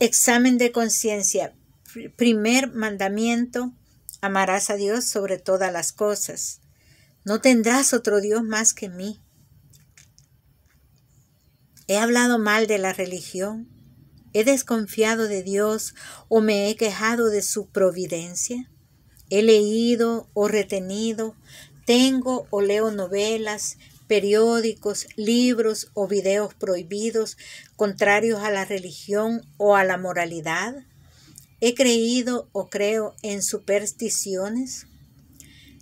Examen de conciencia. Primer mandamiento. Amarás a Dios sobre todas las cosas. No tendrás otro Dios más que mí. He hablado mal de la religión. He desconfiado de Dios o me he quejado de su providencia. He leído o retenido. Tengo o leo novelas, periódicos, libros o videos prohibidos contrarios a la religión o a la moralidad? ¿He creído o creo en supersticiones?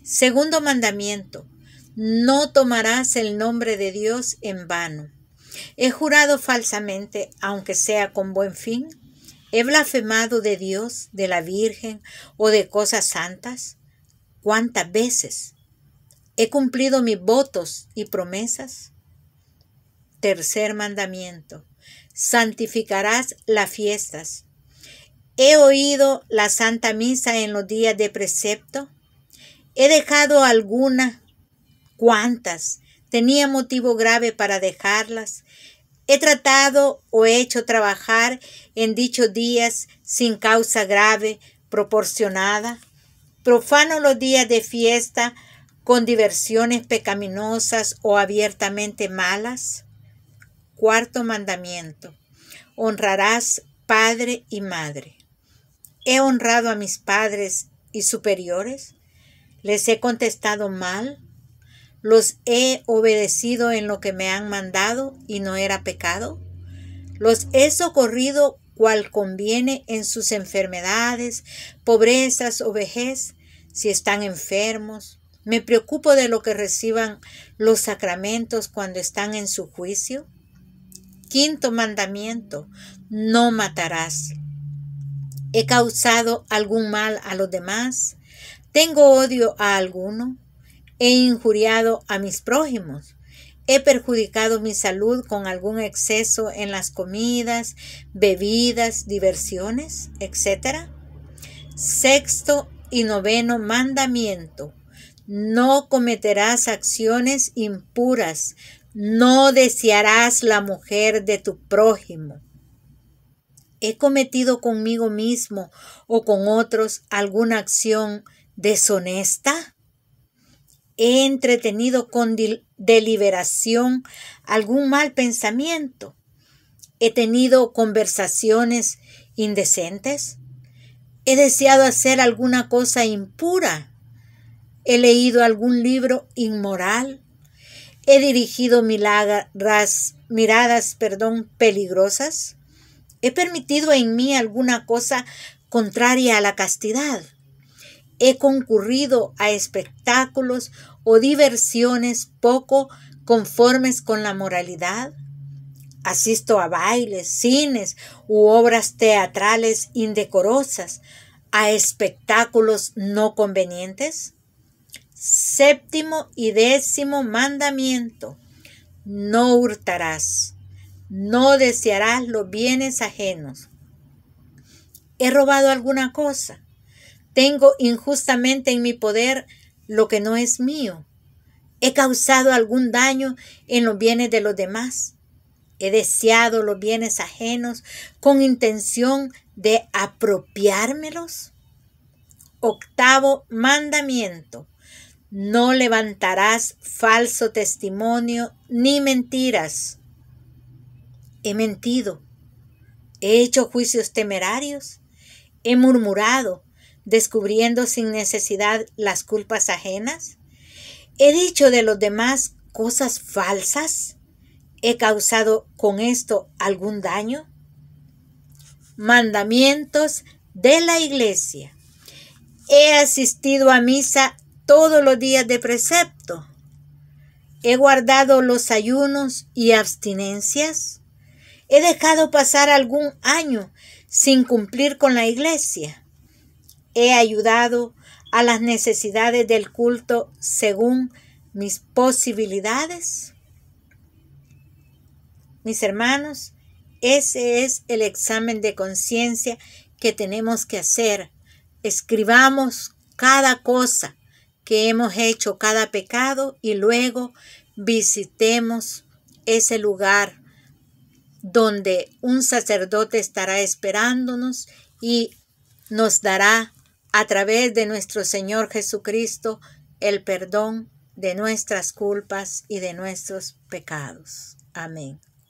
Segundo mandamiento, no tomarás el nombre de Dios en vano. He jurado falsamente, aunque sea con buen fin. He blasfemado de Dios, de la Virgen o de cosas santas. ¿Cuántas veces? ¿He cumplido mis votos y promesas? Tercer mandamiento. Santificarás las fiestas. ¿He oído la Santa Misa en los días de precepto? ¿He dejado alguna? ¿Cuántas? ¿Tenía motivo grave para dejarlas? ¿He tratado o he hecho trabajar en dichos días sin causa grave proporcionada? Profano los días de fiesta con diversiones pecaminosas o abiertamente malas? Cuarto mandamiento. Honrarás padre y madre. ¿He honrado a mis padres y superiores? ¿Les he contestado mal? ¿Los he obedecido en lo que me han mandado y no era pecado? ¿Los he socorrido cual conviene en sus enfermedades, pobrezas o vejez, si están enfermos, ¿Me preocupo de lo que reciban los sacramentos cuando están en su juicio? Quinto mandamiento, no matarás. ¿He causado algún mal a los demás? ¿Tengo odio a alguno? ¿He injuriado a mis prójimos? ¿He perjudicado mi salud con algún exceso en las comidas, bebidas, diversiones, etcétera? Sexto y noveno mandamiento, no cometerás acciones impuras, no desearás la mujer de tu prójimo. ¿He cometido conmigo mismo o con otros alguna acción deshonesta? ¿He entretenido con deliberación algún mal pensamiento? ¿He tenido conversaciones indecentes? ¿He deseado hacer alguna cosa impura? ¿He leído algún libro inmoral? ¿He dirigido milagras, miradas perdón, peligrosas? ¿He permitido en mí alguna cosa contraria a la castidad? ¿He concurrido a espectáculos o diversiones poco conformes con la moralidad? Asisto a bailes, cines u obras teatrales indecorosas, a espectáculos no convenientes? Séptimo y décimo mandamiento. No hurtarás. No desearás los bienes ajenos. ¿He robado alguna cosa? ¿Tengo injustamente en mi poder lo que no es mío? ¿He causado algún daño en los bienes de los demás? He deseado los bienes ajenos con intención de apropiármelos. Octavo mandamiento. No levantarás falso testimonio ni mentiras. He mentido. He hecho juicios temerarios. He murmurado, descubriendo sin necesidad las culpas ajenas. He dicho de los demás cosas falsas. He causado con esto algún daño. Mandamientos de la iglesia. He asistido a misa todos los días de precepto. He guardado los ayunos y abstinencias. He dejado pasar algún año sin cumplir con la iglesia. He ayudado a las necesidades del culto según mis posibilidades. Mis hermanos, ese es el examen de conciencia que tenemos que hacer. Escribamos cada cosa que hemos hecho cada pecado y luego visitemos ese lugar donde un sacerdote estará esperándonos y nos dará a través de nuestro Señor Jesucristo el perdón de nuestras culpas y de nuestros pecados. Amén.